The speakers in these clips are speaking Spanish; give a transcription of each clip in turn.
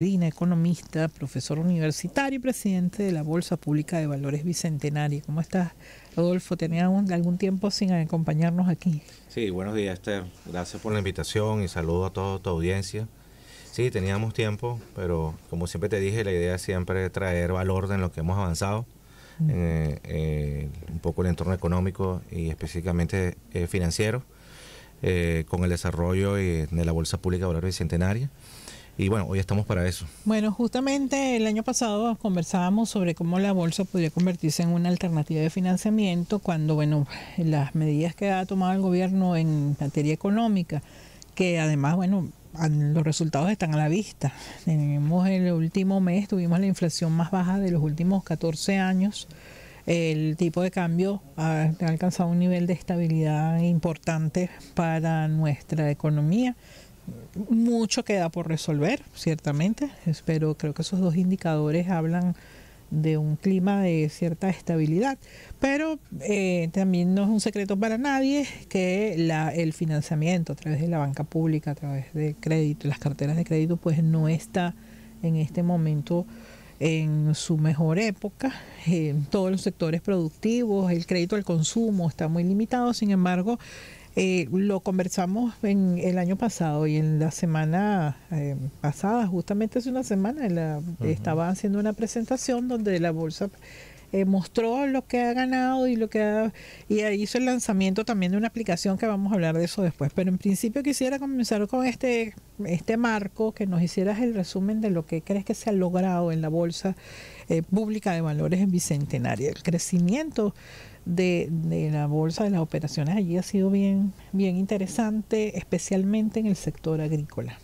economista, profesor universitario y presidente de la Bolsa Pública de Valores Bicentenaria. ¿Cómo estás, Rodolfo? Tenía algún tiempo sin acompañarnos aquí. Sí, buenos días, Esther. Gracias por la invitación y saludo a toda tu audiencia. Sí, teníamos tiempo, pero como siempre te dije, la idea es siempre traer valor en lo que hemos avanzado, mm. eh, un poco el entorno económico y específicamente eh, financiero, eh, con el desarrollo de la Bolsa Pública de Valores Bicentenario. Y bueno, hoy estamos para eso. Bueno, justamente el año pasado conversábamos sobre cómo la bolsa podría convertirse en una alternativa de financiamiento cuando, bueno, las medidas que ha tomado el gobierno en materia económica, que además, bueno, los resultados están a la vista. Tenemos el último mes, tuvimos la inflación más baja de los últimos 14 años. El tipo de cambio ha alcanzado un nivel de estabilidad importante para nuestra economía mucho queda por resolver, ciertamente, pero creo que esos dos indicadores hablan de un clima de cierta estabilidad. Pero eh, también no es un secreto para nadie que la, el financiamiento a través de la banca pública, a través de crédito, las carteras de crédito, pues no está en este momento en su mejor época, en eh, todos los sectores productivos, el crédito al consumo está muy limitado, sin embargo, eh, lo conversamos en el año pasado y en la semana eh, pasada, justamente hace una semana, estaba haciendo una presentación donde la bolsa eh, mostró lo que ha ganado y lo que ha, y hizo el lanzamiento también de una aplicación que vamos a hablar de eso después. Pero en principio quisiera comenzar con este, este marco, que nos hicieras el resumen de lo que crees que se ha logrado en la Bolsa Pública de Valores en Bicentenario. El crecimiento de, la bolsa, de las operaciones allí ha sido bien, bien interesante, especialmente en el sector agrícola.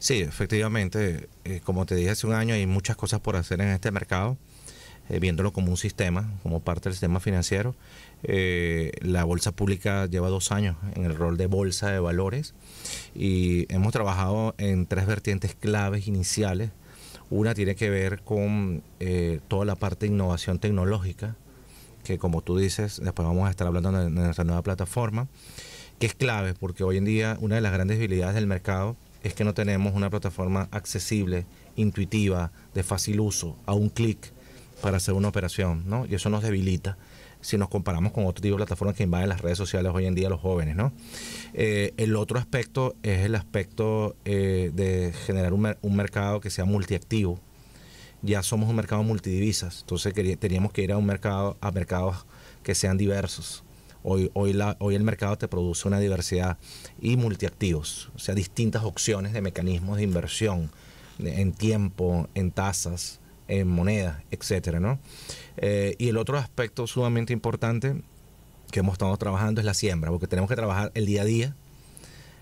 Sí, efectivamente, eh, como te dije hace un año, hay muchas cosas por hacer en este mercado, eh, viéndolo como un sistema, como parte del sistema financiero. Eh, la bolsa pública lleva dos años en el rol de bolsa de valores y hemos trabajado en tres vertientes claves iniciales. Una tiene que ver con toda la parte de innovación tecnológica, que como tú dices, después vamos a estar hablando de nuestra nueva plataforma, que es clave porque hoy en día una de las grandes debilidades del mercado es que no tenemos una plataforma accesible, intuitiva, de fácil uso, a un clic para hacer una operación, ¿no? Y eso nos debilita si nos comparamos con otro tipo de plataformas que invaden las redes sociales hoy en día los jóvenes, ¿no? Eh, el otro aspecto es el aspecto eh, de generar un mercado que sea multiactivo, ya somos un mercado multidivisas, entonces teníamos que ir a un mercado a mercados que sean diversos. Hoy, hoy, hoy el mercado te produce una diversidad y multiactivos, o sea, distintas opciones de mecanismos de inversión en tiempo, en tasas, en monedas, etcétera, ¿no? Eh, y el otro aspecto sumamente importante que hemos estado trabajando es la siembra, porque tenemos que trabajar el día a día,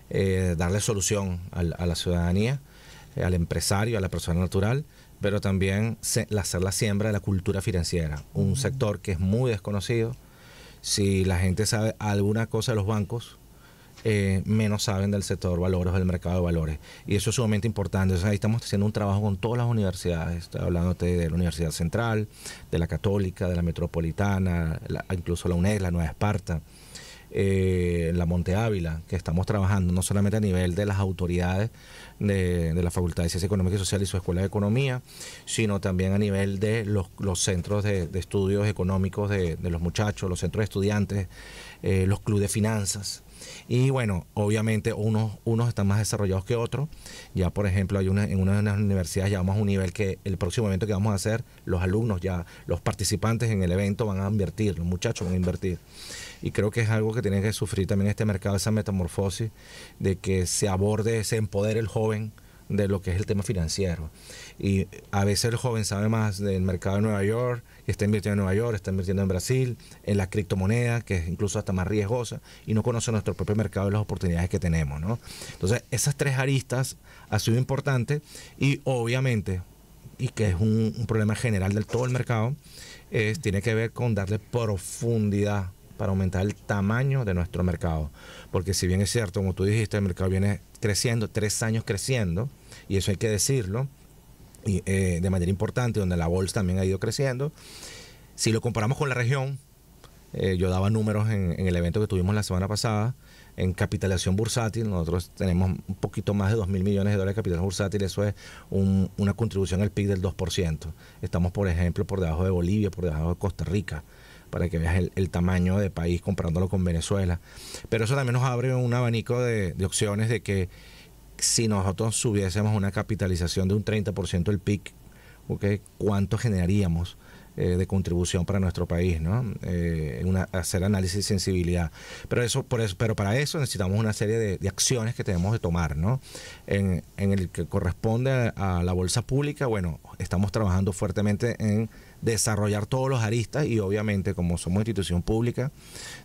eh, darle solución a, la ciudadanía, eh, al empresario, a la persona natural, pero también hacer la siembra de la cultura financiera, un sector que es muy desconocido. Si la gente sabe alguna cosa de los bancos, eh, menos saben del sector valores, del mercado de valores. Y eso es sumamente importante. ahí estamos haciendo un trabajo con todas las universidades. Estoy hablando de la Universidad Central, de la Católica, de la Metropolitana, incluso la UNED, la Nueva Esparta. Eh, en la Monte Ávila, que estamos trabajando no solamente a nivel de las autoridades de, la Facultad de Ciencias Económicas y Sociales y su Escuela de Economía, sino también a nivel de los, centros de, estudios económicos de, los muchachos, los centros de estudiantes, eh, los clubes de finanzas. Y bueno, obviamente unos, unos están más desarrollados que otros. Ya, por ejemplo, hay una, en una de las universidades ya a un nivel que el próximo evento que vamos a hacer, los alumnos ya, los participantes en el evento van a invertir, los muchachos van a invertir. Y creo que es algo que tiene que sufrir también este mercado, esa metamorfosis de que se aborde, se empodere el joven de lo que es el tema financiero. Y a veces el joven sabe más del mercado de Nueva York, está invirtiendo en Nueva York, está invirtiendo en Brasil, en la criptomoneda, que es incluso hasta más riesgosa, y no conoce nuestro propio mercado y las oportunidades que tenemos. ¿no? Entonces, esas tres aristas han sido importantes, y obviamente, y que es un, problema general del todo el mercado, es, tiene que ver con darle profundidad para aumentar el tamaño de nuestro mercado. Porque si bien es cierto, como tú dijiste, el mercado viene creciendo, tres años creciendo, y eso hay que decirlo, eh, de manera importante, donde la bolsa también ha ido creciendo. Si lo comparamos con la región, eh, yo daba números en, el evento que tuvimos la semana pasada, en capitalización bursátil, nosotros tenemos un poquito más de 2 mil millones de dólares de capital bursátil, eso es una contribución al PIB del 2%. Estamos, por ejemplo, por debajo de Bolivia, por debajo de Costa Rica, para que veas el, tamaño de país comparándolo con Venezuela. Pero eso también nos abre un abanico de opciones de que si nosotros subiésemos una capitalización de un 30% del PIB, ¿cuánto generaríamos? Eh, de contribución para nuestro país, ¿no? Eh, hacer análisis de sensibilidad. Pero eso, por eso, pero para eso necesitamos una serie de, acciones que tenemos que tomar, ¿no? En, en, el que corresponde a la bolsa pública, bueno, estamos trabajando fuertemente en desarrollar todos los aristas y obviamente como somos institución pública,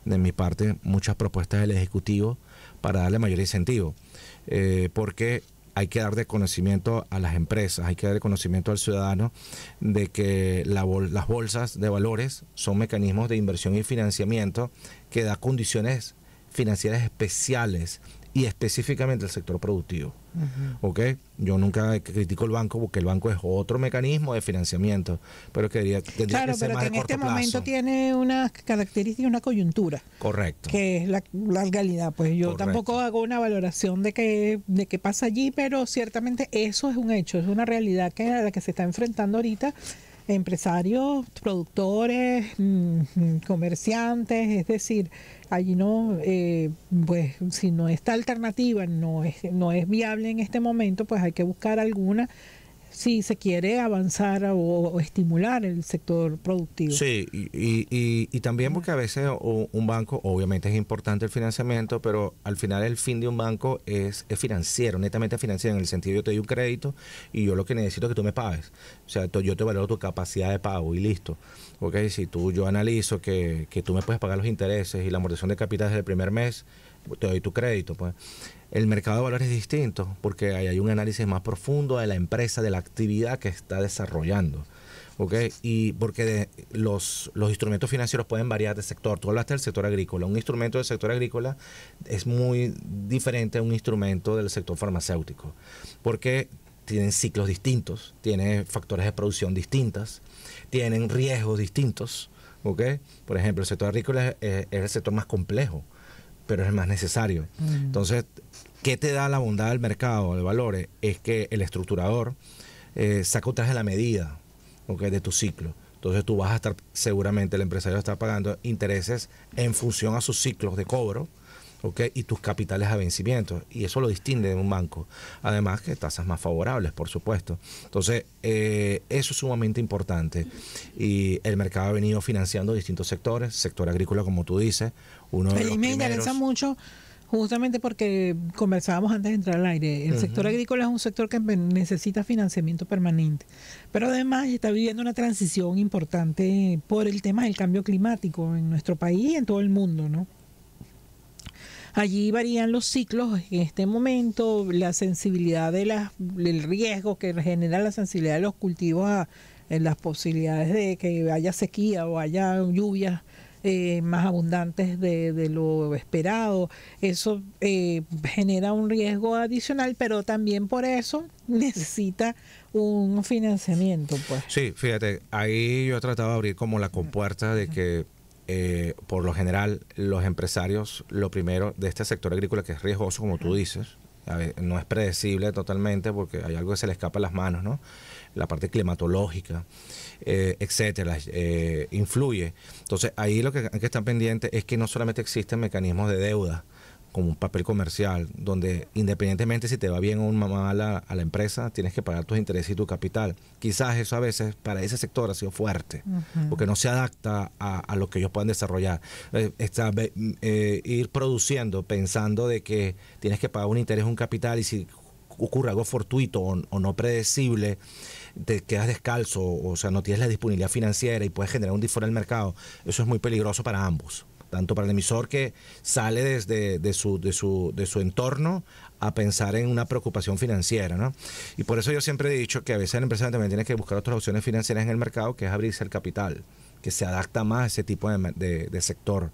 de mi parte muchas propuestas del Ejecutivo para darle mayor incentivo. Eh, porque hay que dar de conocimiento a las empresas, hay que dar de conocimiento al ciudadano de que las bolsas de valores son mecanismos de inversión y financiamiento que da condiciones financieras especiales y específicamente el sector productivo. ¿Ok? Yo nunca critico el banco porque el banco es otro mecanismo de financiamiento, pero que tendría que pero que en este momento tiene una característica, una coyuntura. Correcto. Que es la, la realidad. Pues yo tampoco hago una valoración de qué de qué pasa allí, pero ciertamente eso es un hecho, es una realidad que a la que se está enfrentando ahorita empresarios, productores, mm, mm, comerciantes, es decir, allí no, eh, pues si no esta alternativa no es, no es viable en este momento, pues hay que buscar alguna si se quiere avanzar o, estimular el sector productivo. Sí, y, y, también porque a veces un banco, obviamente es importante el financiamiento, pero al final el fin de un banco es, es financiero, netamente financiero, en el sentido yo te doy un crédito y yo lo que necesito es que tú me pagues. O sea, yo te valoro tu capacidad de pago y listo si tú, yo analizo que, tú me puedes pagar los intereses y la amortización de capital desde el primer mes, te doy tu crédito. Pues. El mercado de valores es distinto porque ahí hay un análisis más profundo de la empresa, de la actividad que está desarrollando. Okay, y porque los, los instrumentos financieros pueden variar de sector. Tú hablaste del sector agrícola. Un instrumento del sector agrícola es muy diferente a un instrumento del sector farmacéutico. Porque tienen ciclos distintos, tienen factores de producción distintas, tienen riesgos distintos. Por ejemplo, el sector agrícola eh, es, el sector más complejo, pero es el más necesario. Mm. Entonces, ¿qué te da la bondad del mercado de valores? Es que el estructurador eh, saca otra de la medida de tu ciclo. Entonces tú vas a estar, seguramente el empresario está pagando intereses en función a sus ciclos de cobro y tus capitales a vencimiento. Y eso lo distingue de un banco. Además que tasas más favorables, por supuesto. Entonces, eh, eso es sumamente importante. Y el mercado ha venido financiando distintos sectores, sector agrícola, como tú dices. Uno de los me interesa mucho justamente porque conversábamos antes de entrar al aire. El sector agrícola es un sector que necesita financiamiento permanente, pero además está viviendo una transición importante por el tema del cambio climático en nuestro país y en todo el mundo, ¿no? Allí varían los ciclos en este momento, la sensibilidad de del riesgo que genera la sensibilidad de los cultivos a, en las posibilidades de que haya sequía o haya lluvias eh, más abundantes de, lo esperado. Eso eh, genera un riesgo adicional, pero también por eso necesita un financiamiento. Pues. Sí, fíjate, ahí yo he tratado de abrir como la compuerta de que eh, por lo general los empresarios, lo primero de este sector agrícola que es riesgoso, como tú dices, no es predecible totalmente porque hay algo que se le escapa a las manos, La parte climatológica, eh, etcétera, eh, influye. Entonces, ahí lo que hay que estar pendiente es que no solamente existen mecanismos de deuda, como un papel comercial, donde independientemente si te va bien o mal a, la empresa, tienes que pagar tus intereses y tu capital. Quizás eso a veces para ese sector ha sido fuerte, porque no se adapta a, lo que ellos puedan desarrollar. Eh, mm, eh, ir produciendo pensando de que tienes que pagar un interés, un capital, y si ocurre algo fortuito o, no predecible, te quedas descalzo, o sea, no tienes la disponibilidad financiera y puedes generar un disfraz el mercado. Eso es muy peligroso para ambos tanto para el emisor que sale desde de su, de de su entorno a pensar en una preocupación financiera, Y por eso yo siempre he dicho que a veces el empresario también tiene que buscar otras opciones financieras en el mercado, que es abrirse el capital, que se adapta más a ese tipo de, sector,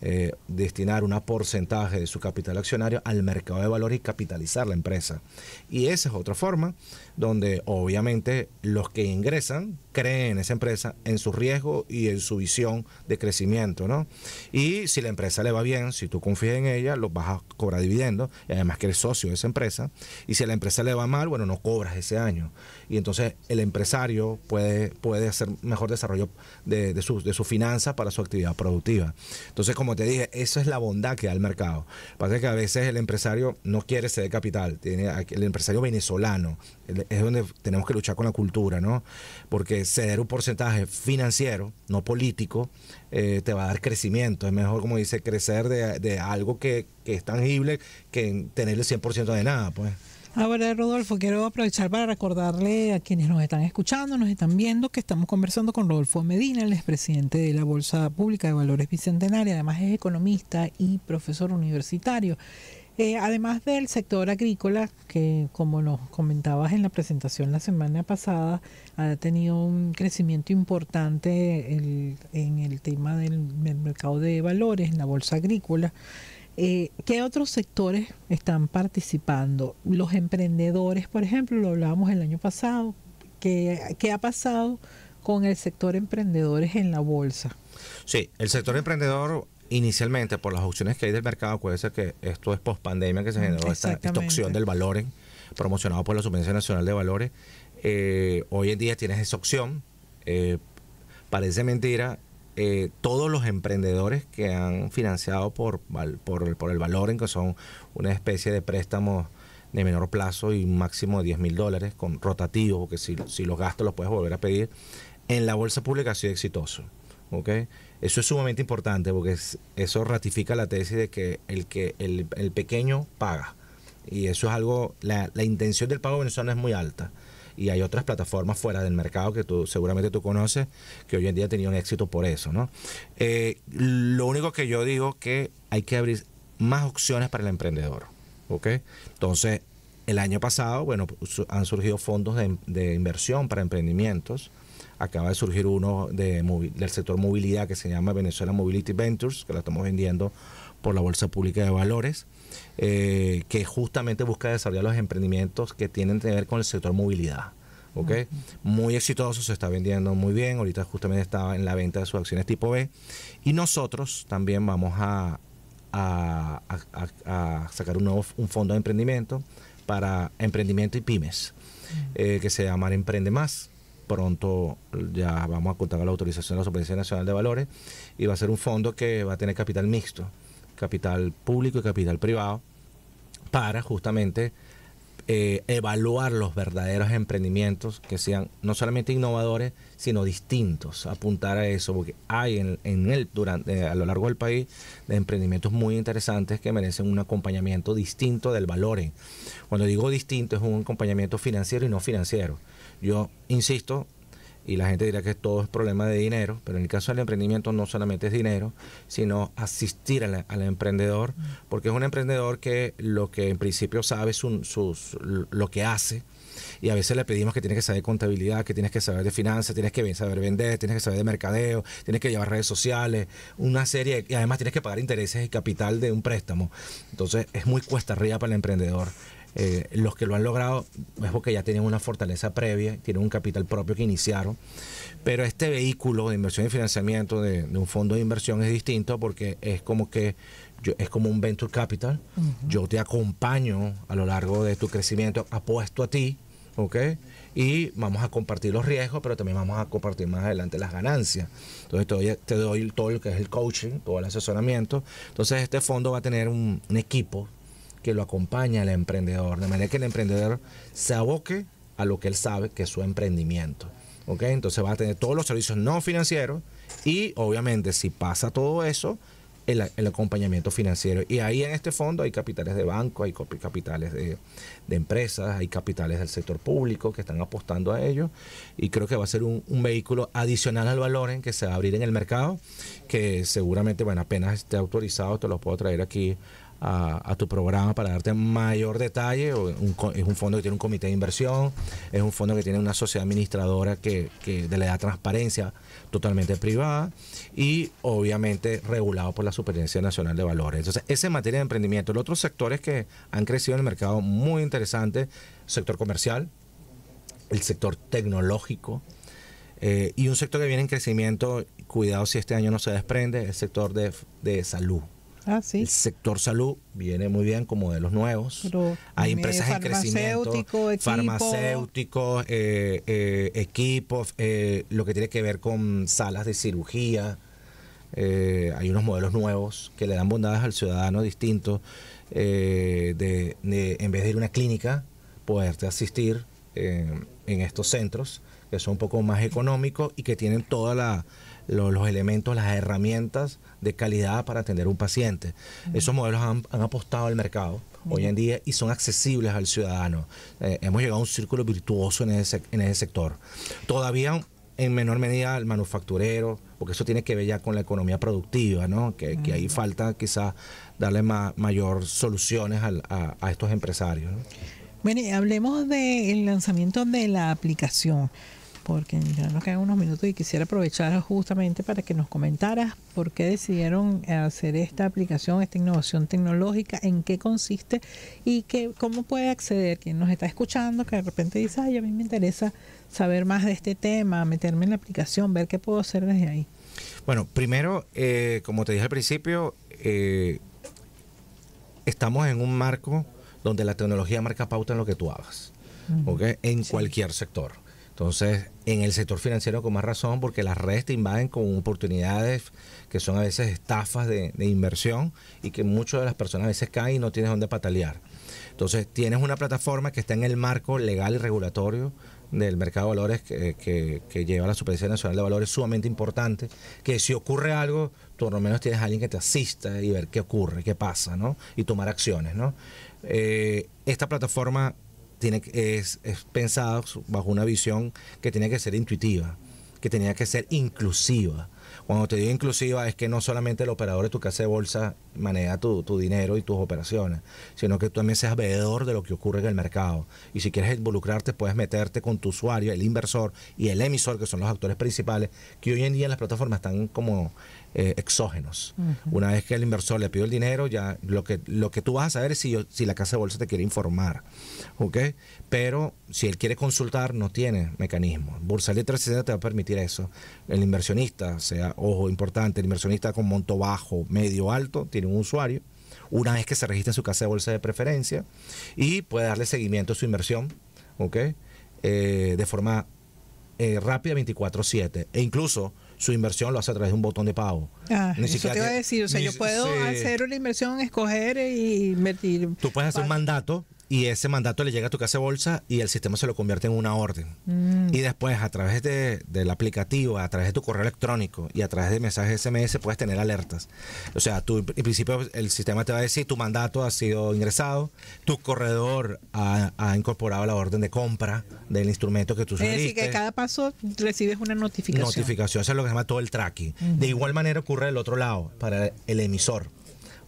eh, destinar un porcentaje de su capital accionario al mercado de valores y capitalizar la empresa. Y esa es otra forma donde obviamente los que ingresan creen en esa empresa, en su riesgo y en su visión de crecimiento, ¿no? Y si la empresa le va bien, si tú confías en ella, lo vas a cobrar dividendos, y además que eres socio de esa empresa, y si a la empresa le va mal, bueno, no cobras ese año. Y entonces el empresario puede, puede hacer mejor desarrollo de, sus su finanzas para su actividad productiva. Entonces, como te dije, esa es la bondad que da el mercado. Pasa que a veces el empresario no quiere ceder capital, tiene el empresario venezolano, el, es donde tenemos que luchar con la cultura, ¿no? Porque ceder un porcentaje financiero, no político, eh, te va a dar crecimiento. Es mejor, como dice, crecer de, algo que, que, es tangible que tener el 100% de nada, pues. Ahora, Rodolfo, quiero aprovechar para recordarle a quienes nos están escuchando, nos están viendo, que estamos conversando con Rodolfo Medina, el expresidente de la Bolsa Pública de Valores Bicentenaria, además es economista y profesor universitario. Eh, además del sector agrícola, que como nos comentabas en la presentación la semana pasada, ha tenido un crecimiento importante en el tema del, mercado de valores, en la bolsa agrícola. Eh, ¿Qué otros sectores están participando? Los emprendedores, por ejemplo, lo hablábamos el año pasado. ¿Qué, qué ha pasado con el sector emprendedores en la bolsa? Sí, el sector emprendedor inicialmente por las opciones que hay del mercado, puede ser que esto es post pandemia que se generó esta, opción del en promocionado por la Subvención Nacional de Valores. Eh, hoy en día tienes esa opción. Eh, parece mentira. Eh, todos los emprendedores que han financiado por, por, el valor, que son una especie de préstamo de menor plazo y un máximo de 10 mil dólares con rotativo, porque si, los gastos los puedes volver a pedir, en la bolsa pública ha sido exitoso. ¿okay? Eso es sumamente importante porque eso ratifica la tesis de que el, que el, pequeño paga. Y eso es algo, la, intención del pago venezolano es muy alta. Y hay otras plataformas fuera del mercado que tú seguramente tú conoces que hoy en día han tenido un éxito por eso. ¿no? Eh, lo único que yo digo que hay que abrir más opciones para el emprendedor. Entonces, el año pasado, bueno, han surgido fondos de inversión para emprendimientos Acaba de surgir uno del sector movilidad que se llama Venezuela Mobility Ventures, que la estamos vendiendo por la Bolsa Pública de Valores, eh, que justamente busca desarrollar los emprendimientos que tienen que ver con el sector movilidad. Muy exitoso, se está vendiendo muy bien, ahorita justamente estaba en la venta de sus acciones tipo B. Y nosotros también vamos a, sacar un nuevo un fondo de emprendimiento para emprendimiento y pymes, eh, que se llama Emprende Más pronto ya vamos a contar con la autorización de la Superintendencia Nacional de Valores y va a ser un fondo que va a tener capital mixto, capital público y capital privado, para justamente eh, evaluar los verdaderos emprendimientos que sean no solamente innovadores, sino distintos, apuntar a eso, porque hay en, en durante, eh, a lo largo del país de emprendimientos muy interesantes que merecen un acompañamiento distinto del valor. Cuando digo distinto es un acompañamiento financiero y no financiero. Yo insisto, y la gente dirá que todo es problema de dinero, pero en el caso del emprendimiento no solamente es dinero, sino asistir al emprendedor, porque es un emprendedor que lo que en principio sabe es lo que hace, y a veces le pedimos que tiene que saber contabilidad, que tienes que saber de finanzas, tienes que saber vender, tienes que saber de mercadeo, tienes que llevar redes sociales, una serie, y además tienes que pagar intereses y capital de un préstamo. Entonces es muy cuesta arriba para el emprendedor eh, los que lo han logrado es porque ya tienen una fortaleza previa, tienen un capital propio que iniciaron, pero este vehículo de inversión y financiamiento de, un fondo de inversión es distinto porque es como que es como un venture capital, yo te acompaño a lo largo de tu crecimiento, apuesto a ti, ¿ok? Y vamos a compartir los riesgos, pero también vamos a compartir más adelante las ganancias. Entonces te doy, te todo lo que es el coaching, todo el asesoramiento. Entonces este fondo va a tener un equipo que lo acompaña el emprendedor, de manera que el emprendedor se aboque a lo que él sabe que es su emprendimiento. Entonces va a tener todos los servicios no financieros y obviamente si pasa todo eso, el, acompañamiento financiero. Y ahí en este fondo hay capitales de banco, hay capitales de, empresas, hay capitales del sector público que están apostando a ello. Y creo que va a ser un, vehículo adicional al valor en que se va a abrir en el mercado, que seguramente, bueno, apenas esté autorizado, te lo puedo traer aquí a, tu programa para darte mayor detalle. es un fondo que tiene un comité de inversión, es un fondo que tiene una sociedad administradora que, le da transparencia totalmente privada y obviamente regulado por la Superintendencia Nacional de Valores. Entonces, esa en materia de emprendimiento. Los otros sectores que han crecido en el mercado muy interesante, sector comercial, el sector tecnológico. Eh, y un sector que viene en crecimiento, cuidado si este año no se desprende, el sector de, de salud. Ah, El sector salud viene muy bien con modelos nuevos. Hay empresas en crecimiento, farmacéuticos, eh, eh, equipos, eh, lo que tiene que ver con salas de cirugía. hay unos modelos nuevos que le dan bondades al ciudadano distinto de, en vez de ir a una clínica, poderte asistir en estos centros, que son un poco más económicos y que tienen toda la, los, elementos, las herramientas de calidad para atender un paciente. Esos modelos han, apostado al mercado hoy en día y son accesibles al ciudadano. Eh, hemos llegado a un círculo virtuoso en ese, sector. Todavía en menor medida el manufacturero, porque eso tiene que ver ya con la economía productiva, ¿no? que, ahí falta quizás darle mayor soluciones a, estos empresarios. Bueno, hablemos del lanzamiento de la aplicación porque ya nos quedan unos minutos y quisiera aprovechar justamente para que nos comentaras por qué decidieron hacer esta aplicación, esta innovación tecnológica, en qué consiste y que, cómo puede acceder quien nos está escuchando, que de repente dice, ay, a mí me interesa saber más de este tema, meterme en la aplicación, ver qué puedo hacer desde ahí. Bueno, primero, eh, como te dije al principio, eh, estamos en un marco donde la tecnología marca pauta en lo que tú hagas, en cualquier sector. Entonces, en el sector financiero con más razón, porque las redes te invaden con oportunidades que son a veces estafas de, inversión y que muchas de las personas a veces caen y no tienes dónde patalear. Entonces, tienes una plataforma que está en el marco legal y regulatorio del mercado de valores que, lleva la Supervisión Nacional de Valores sumamente importante, que si ocurre algo, tú por lo menos tienes a alguien que te asista y ver qué ocurre, qué pasa, ¿no? Y tomar acciones, ¿no? Eh, esta plataforma tiene, es, es pensado bajo una visión que tiene que ser intuitiva, que tenía que ser inclusiva. Cuando te digo inclusiva es que no solamente el operador de tu casa de bolsa maneja tu, tu, dinero y tus operaciones, sino que tú también seas veedor de lo que ocurre en el mercado. Y si quieres involucrarte, puedes meterte con tu usuario, el inversor y el emisor, que son los actores principales, que hoy en día en las plataformas están como eh, exógenos. Una vez que el inversor le pide el dinero, ya lo que, lo que tú vas a saber es si, yo, si la casa de bolsa te quiere informar. Pero si él quiere consultar, no tiene mecanismo. Bursalia 360 te va a permitir eso. El inversionista, sea, ojo, importante, el inversionista con monto bajo, medio, alto, tiene un usuario. Una vez que se registra en su casa de bolsa de preferencia y puede darle seguimiento a su inversión, ¿ok? Eh, de forma eh, rápida 24-7. E incluso su inversión lo hace a través de un botón de pago. Ah, te iba a decir, o sea, yo puedo hacer una inversión, escoger y e invertir. Tú puedes hacer un mandato y ese mandato le llega a tu casa de bolsa y el sistema se lo convierte en una orden. Mm. Y después, a través del aplicativo, a través de tu correo electrónico y a través de mensajes SMS, puedes tener alertas. O sea, tú, en principio, el sistema te va a decir tu mandato ha sido ingresado, tu corredor ha, incorporado la orden de compra del instrumento que tú sugeriste. Es que cada paso recibes una notificación. Notificación, eso es lo que se llama todo el tracking. De igual manera ocurre del otro lado, para el emisor.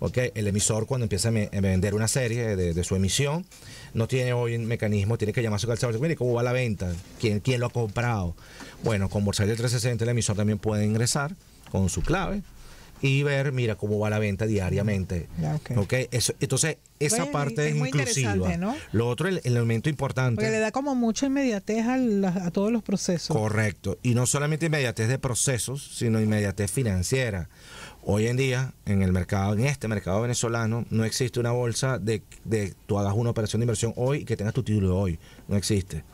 Okay. El emisor cuando empieza a, vender una serie de, su emisión, no tiene hoy un mecanismo, tiene que llamarse al sábado y ¿cómo va la venta? ¿Quién, ¿Quién lo ha comprado? Bueno, con el 360 el emisor también puede ingresar con su clave, y ver, mira, cómo va la venta diariamente. Mm, entonces, esa parte es, inclusiva. Lo otro, el, elemento importante. Porque le da como mucha inmediatez a, todos los procesos. Correcto. Y no solamente inmediatez de procesos, sino inmediatez financiera. Hoy en día, en el mercado, en este mercado venezolano, no existe una bolsa de, de tú hagas una operación de inversión hoy y que tengas tu título hoy. No existe.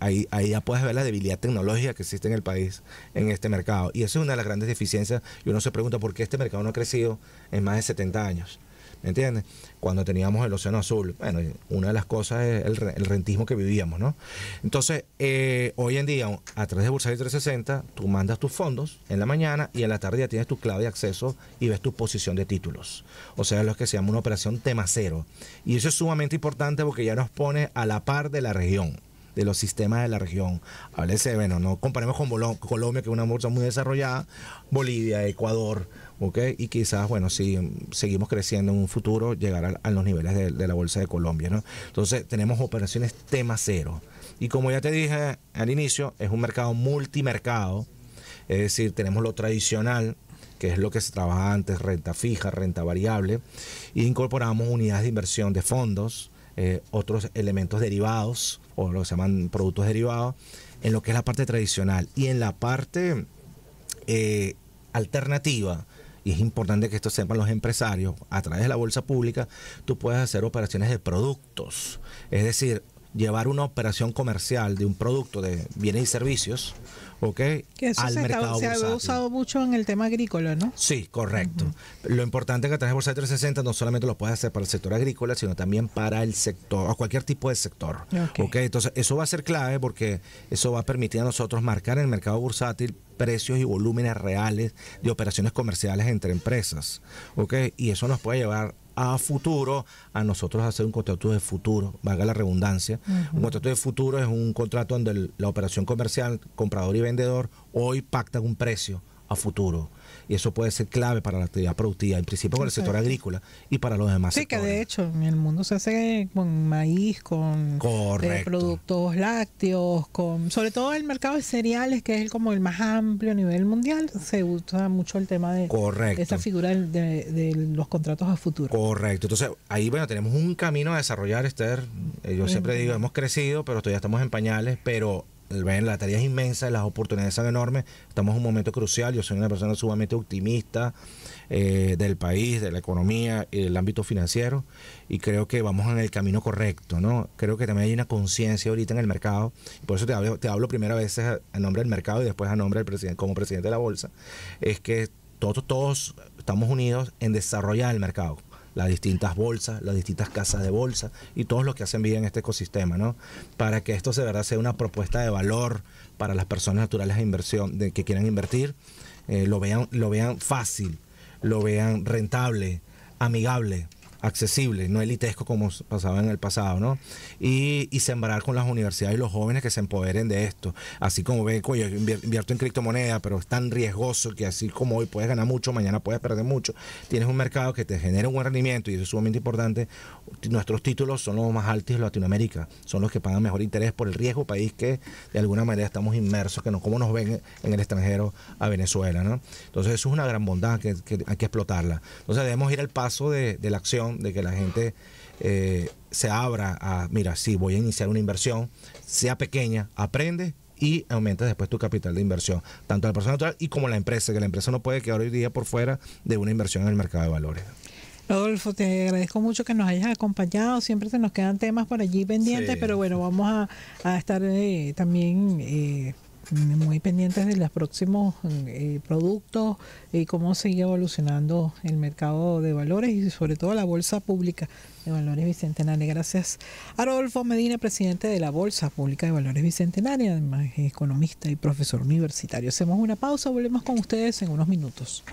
Ahí, ahí ya puedes ver la debilidad tecnológica que existe en el país en este mercado. Y esa es una de las grandes deficiencias. Y uno se pregunta por qué este mercado no ha crecido en más de 70 años. ¿Me entiendes? Cuando teníamos el Océano Azul. Bueno, una de las cosas es el, rentismo que vivíamos, ¿no? Entonces, eh, hoy en día, a través de tres 360, tú mandas tus fondos en la mañana y en la tarde ya tienes tu clave de acceso y ves tu posición de títulos. O sea, lo que se llama una operación tema cero. Y eso es sumamente importante porque ya nos pone a la par de la región de los sistemas de la región. Háblese, bueno, no comparemos con Colombia, que es una bolsa muy desarrollada, Bolivia, Ecuador, ¿ok? Y quizás, bueno, si seguimos creciendo en un futuro, llegar a, los niveles de, la bolsa de Colombia, ¿no? Entonces, tenemos operaciones tema cero. Y como ya te dije al inicio, es un mercado multimercado, es decir, tenemos lo tradicional, que es lo que se trabaja antes, renta fija, renta variable, e incorporamos unidades de inversión de fondos, eh, otros elementos derivados, o lo que se llaman productos derivados, en lo que es la parte tradicional y en la parte eh, alternativa. Y es importante que esto sepan los empresarios, a través de la bolsa pública, tú puedes hacer operaciones de productos. Es decir, llevar una operación comercial de un producto de bienes y servicios, ¿ok? Que al se se ha usado mucho en el tema agrícola, ¿no? Sí, correcto. Lo importante es que a través de 360 no solamente lo puedes hacer para el sector agrícola, sino también para el sector, o cualquier tipo de sector, ¿ok? Entonces, eso va a ser clave porque eso va a permitir a nosotros marcar en el mercado bursátil precios y volúmenes reales de operaciones comerciales entre empresas, ¿ok? Y eso nos puede llevar a futuro a nosotros hacer un contrato de futuro, valga la redundancia. Un contrato de futuro es un contrato donde la operación comercial, comprador y vendedor, hoy pactan un precio a futuro y eso puede ser clave para la actividad productiva, en principio con el sector agrícola y para los demás. Sí, que de hecho en el mundo se hace con maíz, con eh, productos lácteos, con sobre todo el mercado de cereales, que es como el más amplio a nivel mundial, se usa mucho el tema de, Correcto. esa figura de, los contratos a futuro. Correcto, entonces ahí bueno, tenemos un camino a desarrollar, Esther. Eh, yo siempre digo, hemos crecido, pero todavía estamos en pañales, pero la tarea es inmensa, las oportunidades son enormes, estamos en un momento crucial, yo soy una persona sumamente optimista eh, del país, de la economía y del ámbito financiero y creo que vamos en el camino correcto, ¿no? Creo que también hay una conciencia ahorita en el mercado, por eso te hablo, te hablo primero a veces nombre del mercado y después a nombre del presidente, como presidente de la bolsa, es que todos, todos estamos unidos en desarrollar el mercado las distintas bolsas, las distintas casas de bolsa y todos los que hacen vida en este ecosistema, ¿no? Para que esto de verdad sea una propuesta de valor para las personas naturales de inversión, de, que quieran invertir, eh, lo, vean, lo vean fácil, lo vean rentable, amigable accesible, no elitesco como pasaba en el pasado, ¿no? Y, sembrar con las universidades y los jóvenes que se empoderen de esto. Así como ven, yo invierto en criptomonedas, pero es tan riesgoso que así como hoy puedes ganar mucho, mañana puedes perder mucho. Tienes un mercado que te genera un buen rendimiento y eso es sumamente importante. Nuestros títulos son los más altos de Latinoamérica, son los que pagan mejor interés por el riesgo país que de alguna manera estamos inmersos, que no como nos ven en el extranjero a Venezuela, ¿no? Entonces eso es una gran bondad que, hay que explotarla. Entonces debemos ir al paso de la acción de que la gente eh, se abra a, mira, si voy a iniciar una inversión, sea pequeña, aprende y aumenta después tu capital de inversión, tanto la persona natural y como la empresa, que la empresa no puede quedar hoy día por fuera de una inversión en el mercado de valores. Rodolfo, te agradezco mucho que nos hayas acompañado. Siempre se nos quedan temas por allí pendientes, pero bueno, vamos a, estar eh, también eh, muy pendientes de los próximos eh, productos y cómo sigue evolucionando el mercado de valores y sobre todo la Bolsa Pública de Valores Bicentenaria. Gracias a Rodolfo Medina, presidente de la Bolsa Pública de Valores Bicentenaria, además economista y profesor universitario. Hacemos una pausa, volvemos con ustedes en unos minutos.